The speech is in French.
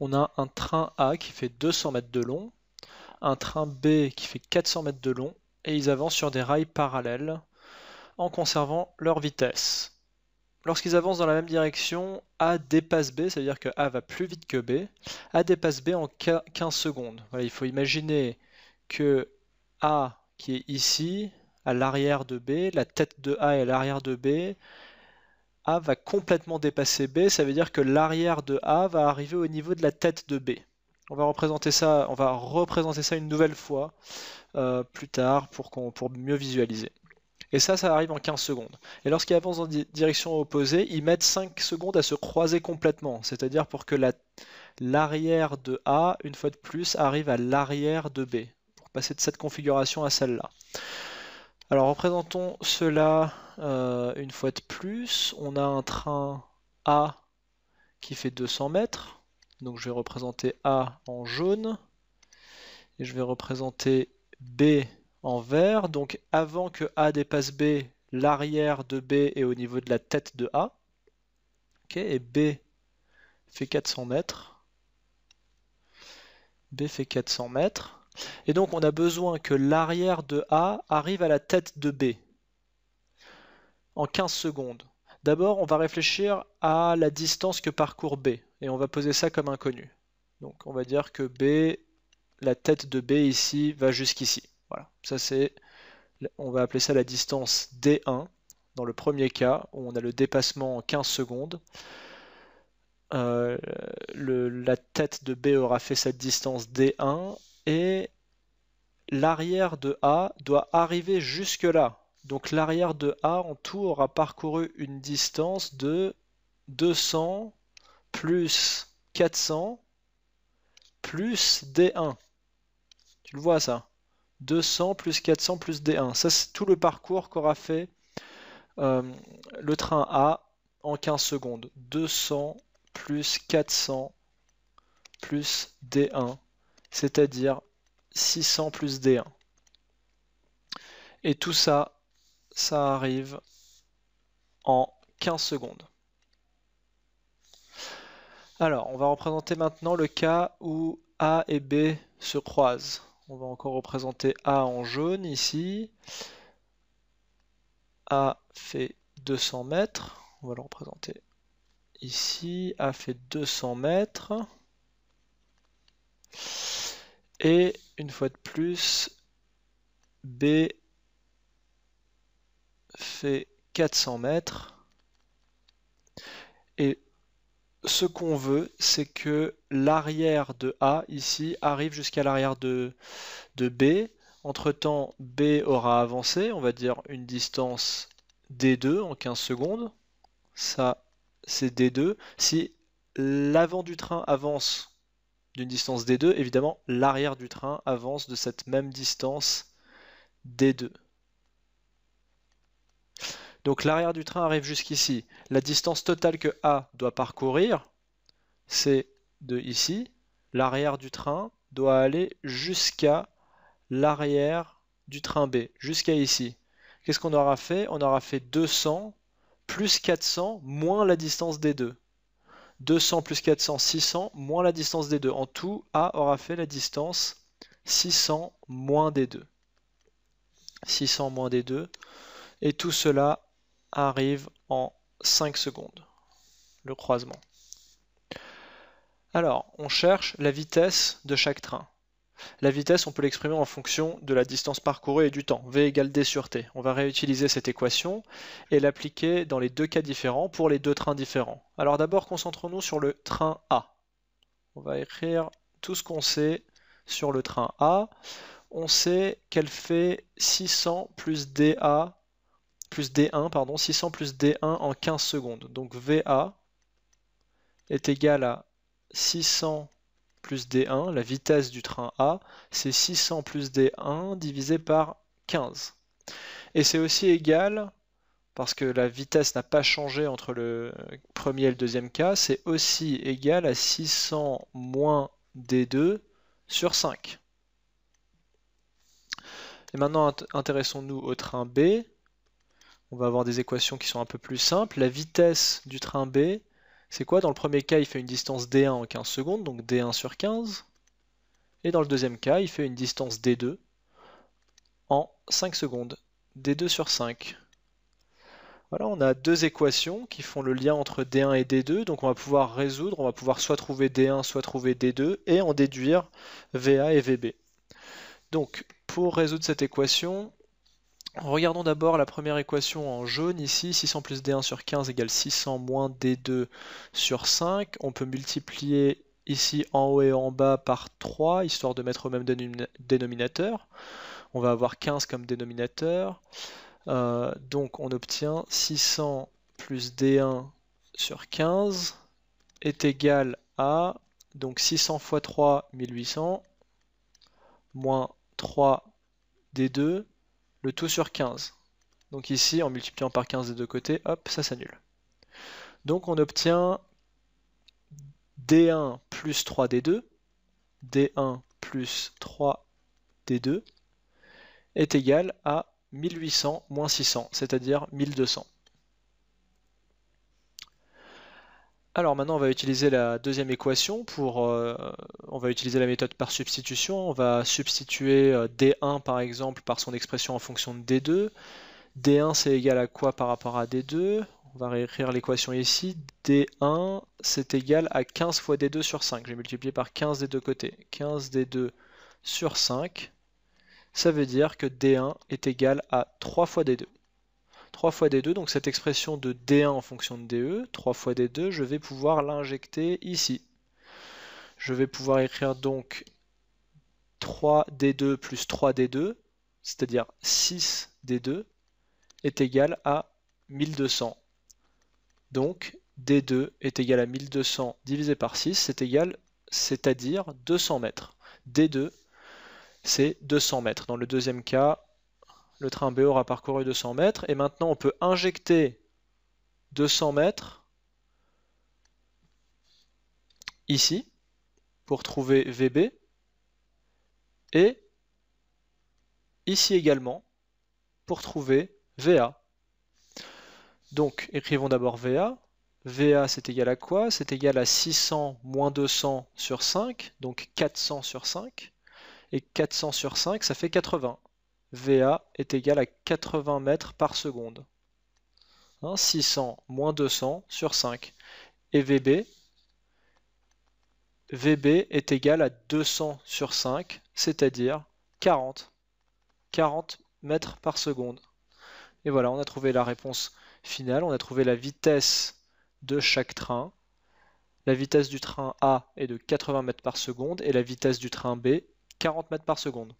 on a un train A qui fait 200 mètres de long, un train B qui fait 400 mètres de long, et ils avancent sur des rails parallèles en conservant leur vitesse. Lorsqu'ils avancent dans la même direction, A dépasse B, cest à dire que A va plus vite que B. A dépasse B en 15 secondes. il faut imaginer que A qui est ici, à l'arrière de B, la tête de A est à l'arrière de B, a va complètement dépasser B, ça veut dire que l'arrière de A va arriver au niveau de la tête de B. On va représenter ça, on va représenter ça une nouvelle fois euh, plus tard pour, pour mieux visualiser. Et ça, ça arrive en 15 secondes. Et lorsqu'ils avancent en direction opposée, ils mettent 5 secondes à se croiser complètement, c'est-à-dire pour que l'arrière de A, une fois de plus, arrive à l'arrière de B, pour passer de cette configuration à celle-là. Alors représentons cela euh, une fois de plus. On a un train A qui fait 200 mètres. Donc je vais représenter A en jaune. Et je vais représenter B en vert. Donc avant que A dépasse B, l'arrière de B est au niveau de la tête de A. et B fait 400 mètres. B fait 400 mètres. Et donc on a besoin que l'arrière de A arrive à la tête de B en 15 secondes. D'abord, on va réfléchir à la distance que parcourt B et on va poser ça comme inconnu. Donc on va dire que B, la tête de B ici va jusqu'ici. Voilà, ça c'est, on va appeler ça la distance D1 dans le premier cas où on a le dépassement en 15 secondes. Euh, la tête de B aura fait cette distance D1 et l'arrière de A doit arriver jusque là. Donc l'arrière de A en tout aura parcouru une distance de 200 plus 400 plus D1. Tu le vois ça 200 plus 400 plus D1. Ça c'est tout le parcours qu'aura fait euh, le train A en 15 secondes. 200 plus 400 plus D1 c'est-à-dire 600 plus D1. Et tout ça, ça arrive en 15 secondes. Alors, on va représenter maintenant le cas où A et B se croisent. On va encore représenter A en jaune ici. A fait 200 mètres. On va le représenter ici. A fait 200 mètres. Et une fois de plus, B fait 400 mètres. Et ce qu'on veut, c'est que l'arrière de A ici arrive jusqu'à l'arrière de, de B. Entre-temps, B aura avancé, on va dire une distance D2 en 15 secondes. Ça, c'est D2. Si l'avant du train avance d'une distance D2, évidemment, l'arrière du train avance de cette même distance D2. Donc l'arrière du train arrive jusqu'ici. La distance totale que A doit parcourir, c'est de ici. L'arrière du train doit aller jusqu'à l'arrière du train B, jusqu'à ici. Qu'est-ce qu'on aura fait On aura fait 200 plus 400 moins la distance D2. 200 plus 400, 600, moins la distance des deux. En tout, A aura fait la distance 600 moins des deux. 600 moins des deux. Et tout cela arrive en 5 secondes, le croisement. Alors, on cherche la vitesse de chaque train. La vitesse, on peut l'exprimer en fonction de la distance parcourue et du temps, v égale d sur t. On va réutiliser cette équation et l'appliquer dans les deux cas différents pour les deux trains différents. Alors d'abord, concentrons-nous sur le train A. On va écrire tout ce qu'on sait sur le train A. On sait qu'elle fait 600 plus dA plus D1, pardon, 600 plus D1 en 15 secondes. Donc VA est égal à 600 plus D1, la vitesse du train A, c'est 600 plus D1 divisé par 15. Et c'est aussi égal, parce que la vitesse n'a pas changé entre le premier et le deuxième cas, c'est aussi égal à 600 moins D2 sur 5. Et maintenant, intéressons-nous au train B. On va avoir des équations qui sont un peu plus simples. La vitesse du train B, c'est quoi Dans le premier cas, il fait une distance D1 en 15 secondes, donc D1 sur 15. Et dans le deuxième cas, il fait une distance D2 en 5 secondes, D2 sur 5. Voilà, on a deux équations qui font le lien entre D1 et D2, donc on va pouvoir résoudre, on va pouvoir soit trouver D1, soit trouver D2, et en déduire VA et VB. Donc, pour résoudre cette équation, Regardons d'abord la première équation en jaune ici, 600 plus D1 sur 15 égale 600 moins D2 sur 5. On peut multiplier ici en haut et en bas par 3, histoire de mettre au même dénominateur. On va avoir 15 comme dénominateur. Euh, donc on obtient 600 plus D1 sur 15 est égal à donc 600 fois 3, 1800, moins 3 D2 le tout sur 15. Donc ici, en multipliant par 15 des deux côtés, hop, ça s'annule. Donc on obtient D1 plus 3D2, D1 plus 3D2 est égal à 1800 moins 600, c'est-à-dire 1200. Alors maintenant, on va utiliser la deuxième équation pour, euh, on va utiliser la méthode par substitution. On va substituer euh, D1 par exemple par son expression en fonction de D2. D1 c'est égal à quoi par rapport à D2 On va réécrire l'équation ici. D1 c'est égal à 15 fois D2 sur 5. J'ai multiplié par 15 des deux côtés. 15 D2 sur 5, ça veut dire que D1 est égal à 3 fois D2. 3 fois D2, donc cette expression de D1 en fonction de DE, 3 fois D2, je vais pouvoir l'injecter ici. Je vais pouvoir écrire donc 3D2 plus 3D2, c'est-à-dire 6D2, est égal à 1200. Donc D2 est égal à 1200 divisé par 6, c'est égal, c'est-à-dire 200 mètres. D2, c'est 200 mètres. Dans le deuxième cas, le train B aura parcouru 200 mètres, et maintenant on peut injecter 200 mètres ici pour trouver VB, et ici également pour trouver VA. Donc écrivons d'abord VA. VA c'est égal à quoi C'est égal à 600 moins 200 sur 5, donc 400 sur 5. Et 400 sur 5, ça fait 80. VA est égal à 80 mètres par seconde. 600 hein, moins 200 sur 5. Et VB, VB est égal à 200 sur 5, c'est-à-dire 40. 40 mètres par seconde. Et voilà, on a trouvé la réponse finale, on a trouvé la vitesse de chaque train. La vitesse du train A est de 80 mètres par seconde et la vitesse du train B 40 mètres par seconde.